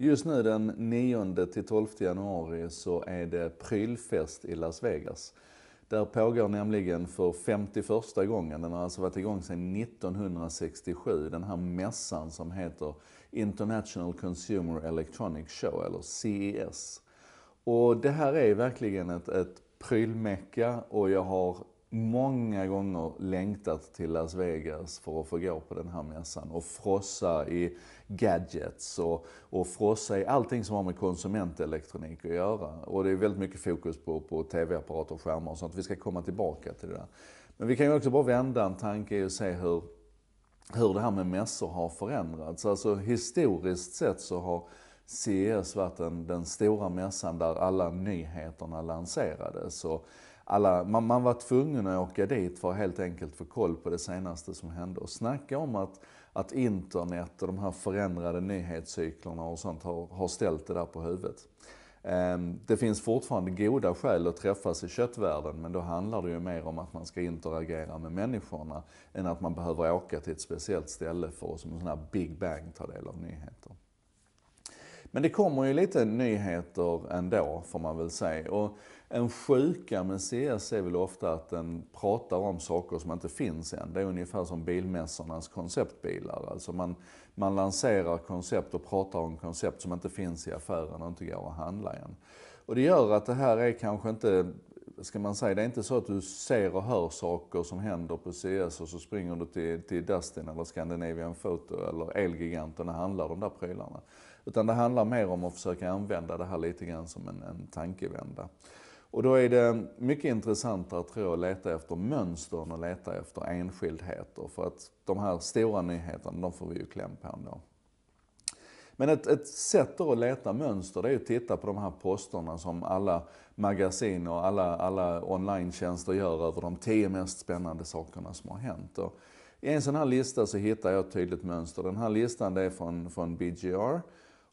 Just nu den 9-12 januari så är det prylfest i Las Vegas. Där pågår nämligen för 51 gången, den har alltså varit igång sedan 1967, den här mässan som heter International Consumer Electronics Show, eller CES. Och det här är verkligen ett, ett prylmecka och jag har många gånger längtat till Las Vegas för att få gå på den här mässan och frossa i gadgets och, och frossa i allting som har med konsumentelektronik att göra. Och det är väldigt mycket fokus på, på tv-apparater och skärmar och sånt. Vi ska komma tillbaka till det där. Men vi kan ju också bara vända en tanke och se hur, hur det här med mässor har förändrats. Alltså historiskt sett så har CES varit den, den stora mässan där alla nyheterna lanserades. Och alla, man, man, var tvungen att åka dit för att helt enkelt få koll på det senaste som hände. Och snacka om att, att internet och de här förändrade nyhetscyklerna och sånt har, har ställt det där på huvudet. Ehm, det finns fortfarande goda skäl att träffas i köttvärlden men då handlar det ju mer om att man ska interagera med människorna än att man behöver åka till ett speciellt ställe för att som en sån här Big Bang ta del av nyheter. Men det kommer ju lite nyheter ändå, får man väl säga. Och en sjuka med CS är väl ofta att den pratar om saker som inte finns än. Det är ungefär som bilmässornas konceptbilar. Alltså man, man lanserar koncept och pratar om koncept som inte finns i affären och inte går att handla än. Och det gör att det här är kanske inte ska man säga, det är inte så att du ser och hör saker som händer på CS och så springer du till, till Dustin eller Scandinavian Photo eller Elgiganten och handlar de där prylarna. Utan det handlar mer om att försöka använda det här lite grann som en, en tankevända. Och då är det mycket intressantare tror jag att leta efter mönstren och leta efter enskildheter. För att de här stora nyheterna, de får vi ju kläm på ändå. Men ett, ett sätt då att leta mönster, det är att titta på de här posterna som alla magasin och alla, alla online gör över de tio mest spännande sakerna som har hänt. Och I en sån här lista så hittar jag ett tydligt mönster. Den här listan det är från, från BGR.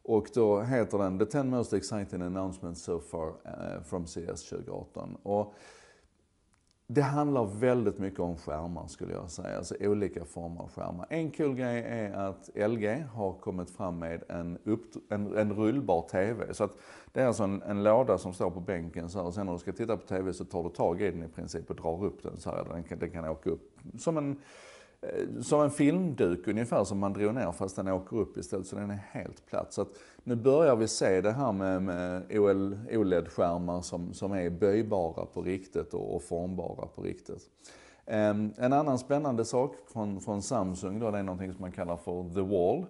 Och då heter den The 10 Most Exciting Announcements So Far eh, from CS 2018. Och det handlar väldigt mycket om skärmar skulle jag säga, alltså olika former av skärmar. En kul grej är att LG har kommit fram med en, upp, en, en rullbar TV. Så att det är alltså en, en, låda som står på bänken så här, och sen när du ska titta på TV så tar du tag i den i princip och drar upp den så här. Den kan, den kan åka upp som en Eh, som en filmduk ungefär som man drog ner fast den åker upp istället så den är helt platt. Så att nu börjar vi se det här med, med OLED-skärmar som, som är böjbara på riktigt och, och formbara på riktigt. Um, en annan spännande sak från, från Samsung då, det är någonting som man kallar för The Wall.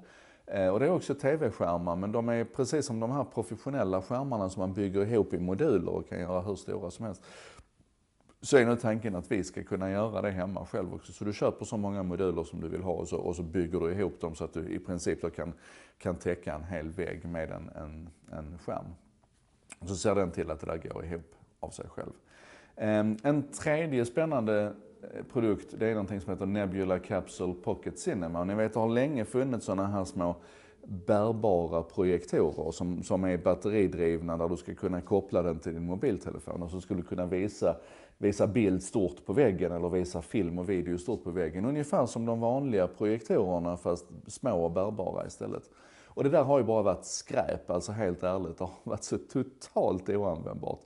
Uh, och det är också TV-skärmar, men de är precis som de här professionella skärmarna som man bygger ihop i moduler och kan göra hur stora som helst så är nu tanken att vi ska kunna göra det hemma själv också. Så du köper så många moduler som du vill ha och så, och så bygger du ihop dem så att du i princip då kan, kan täcka en hel vägg med en, en, en skärm. så ser den till att det där går ihop av sig själv. Ehm, en tredje spännande eh, produkt, det är någonting som heter Nebula Capsule Pocket Cinema. Och ni vet, det har länge funnits sådana här små bärbara projektorer som, som är batteridrivna där du ska kunna koppla den till din mobiltelefon och så skulle du kunna visa, visa bild stort på väggen eller visa film och video stort på väggen. Ungefär som de vanliga projektorerna fast små och bärbara istället. Och det där har ju bara varit skräp, alltså helt ärligt. Det har varit så totalt oanvändbart.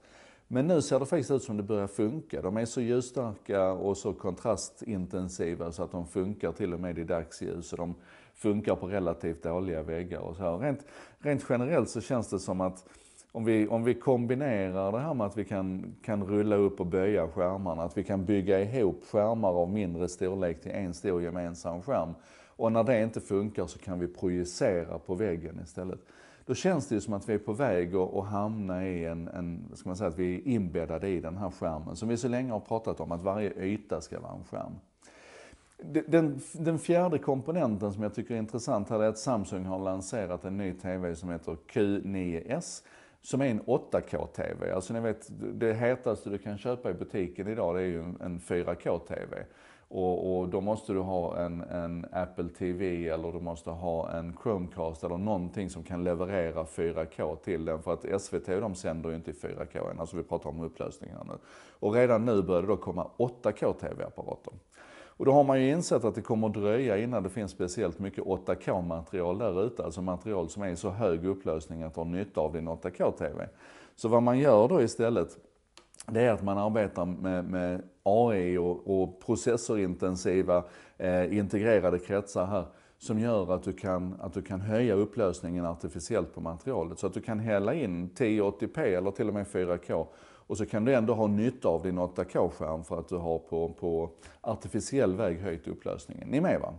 Men nu ser det faktiskt ut som det börjar funka. De är så ljusstarka och så kontrastintensiva så att de funkar till och med i dagsljus. Och de, funkar på relativt dåliga väggar och så Rent, rent generellt så känns det som att om vi, om vi kombinerar det här med att vi kan, kan rulla upp och böja skärmarna, att vi kan bygga ihop skärmar av mindre storlek till en stor gemensam skärm. Och när det inte funkar så kan vi projicera på väggen istället. Då känns det ju som att vi är på väg att, att hamna i en, en, ska man säga, att vi är inbäddade i den här skärmen som vi så länge har pratat om, att varje yta ska vara en skärm. Den, den, fjärde komponenten som jag tycker är intressant här är att Samsung har lanserat en ny TV som heter Q9S. Som är en 8K-TV. Alltså ni vet, det hetaste du kan köpa i butiken idag det är ju en 4K-TV. Och, och, då måste du ha en, en, Apple TV eller du måste ha en Chromecast eller någonting som kan leverera 4K till den. För att SVT de sänder ju inte i 4K än, alltså vi pratar om upplösningar nu. Och redan nu börjar det då komma 8K-TV-apparater. Och då har man ju insett att det kommer att dröja innan det finns speciellt mycket 8K-material där ute, alltså material som är i så hög upplösning att du har nytta av din 8K-TV. Så vad man gör då istället, det är att man arbetar med, med AI e och, och processorintensiva eh, integrerade kretsar här som gör att du, kan, att du kan höja upplösningen artificiellt på materialet. Så att du kan hälla in 1080p eller till och med 4K och så kan du ändå ha nytta av din 8K-skärm för att du har på, på artificiell väg höjt upplösningen. Ni är med va?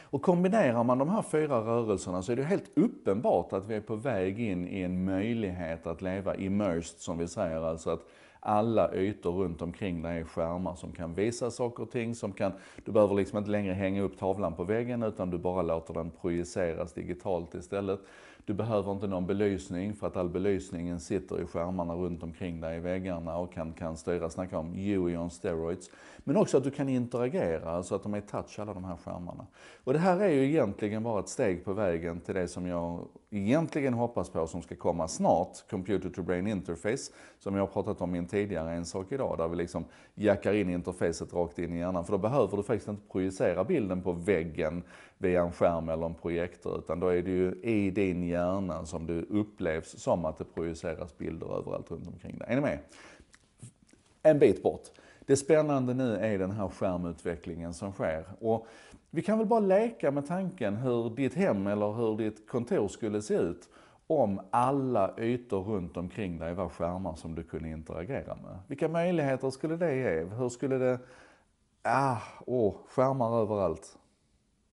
Och kombinerar man de här fyra rörelserna så är det helt uppenbart att vi är på väg in i en möjlighet att leva immersed som vi säger. Alltså att alla ytor runt omkring dig är skärmar som kan visa saker och ting. Som kan, du behöver liksom inte längre hänga upp tavlan på väggen utan du bara låter den projiceras digitalt istället. Du behöver inte någon belysning för att all belysningen sitter i skärmarna runt omkring dig i väggarna och kan, kan styra. Snacka om Huey on steroids. Men också att du kan interagera, alltså att de är touch alla de här skärmarna. Och det här är ju egentligen bara ett steg på vägen till det som jag egentligen hoppas på som ska komma snart, Computer to Brain Interface, som jag har pratat om i en tidigare En sak idag, där vi liksom jackar in interfacet rakt in i hjärnan. För då behöver du faktiskt inte projicera bilden på väggen via en skärm eller en projektor, utan då är det ju i din hjärnan som du upplevs som att det projiceras bilder överallt runt omkring dig. Är ni med? En bit bort. Det spännande nu är den här skärmutvecklingen som sker. Och vi kan väl bara leka med tanken hur ditt hem eller hur ditt kontor skulle se ut om alla ytor runt omkring dig var skärmar som du kunde interagera med. Vilka möjligheter skulle det ge? Hur skulle det... Ah, åh, skärmar överallt.